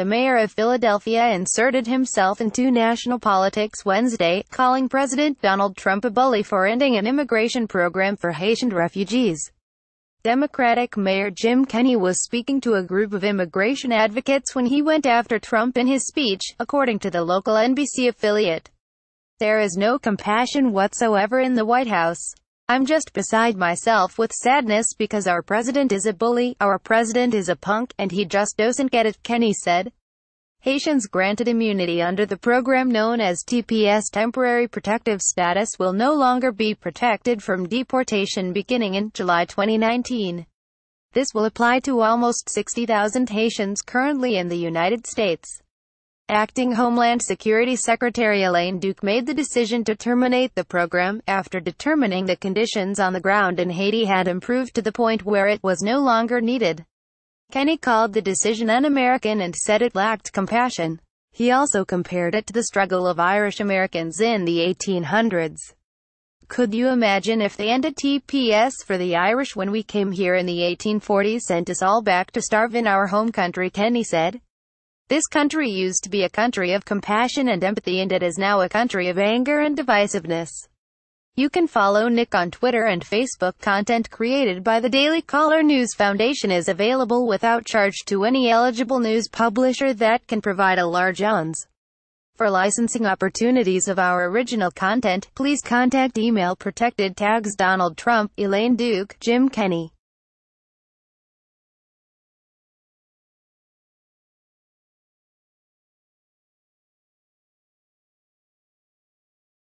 The mayor of Philadelphia inserted himself into national politics Wednesday, calling President Donald Trump a bully for ending an immigration program for Haitian refugees. Democratic Mayor Jim Kenney was speaking to a group of immigration advocates when he went after Trump in his speech, according to the local NBC affiliate. There is no compassion whatsoever in the White House. I'm just beside myself with sadness because our president is a bully, our president is a punk, and he just doesn't get it, Kenny said. Haitians granted immunity under the program known as TPS temporary protective status will no longer be protected from deportation beginning in July 2019. This will apply to almost 60,000 Haitians currently in the United States. Acting Homeland Security Secretary Elaine Duke made the decision to terminate the program, after determining the conditions on the ground in Haiti had improved to the point where it was no longer needed. Kenny called the decision un-American and said it lacked compassion. He also compared it to the struggle of Irish Americans in the 1800s. Could you imagine if they ended TPS for the Irish when we came here in the 1840s sent us all back to starve in our home country Kenny said. This country used to be a country of compassion and empathy and it is now a country of anger and divisiveness. You can follow Nick on Twitter and Facebook. Content created by the Daily Caller News Foundation is available without charge to any eligible news publisher that can provide a large ons. For licensing opportunities of our original content, please contact email protected tags Donald Trump, Elaine Duke, Jim Kenny.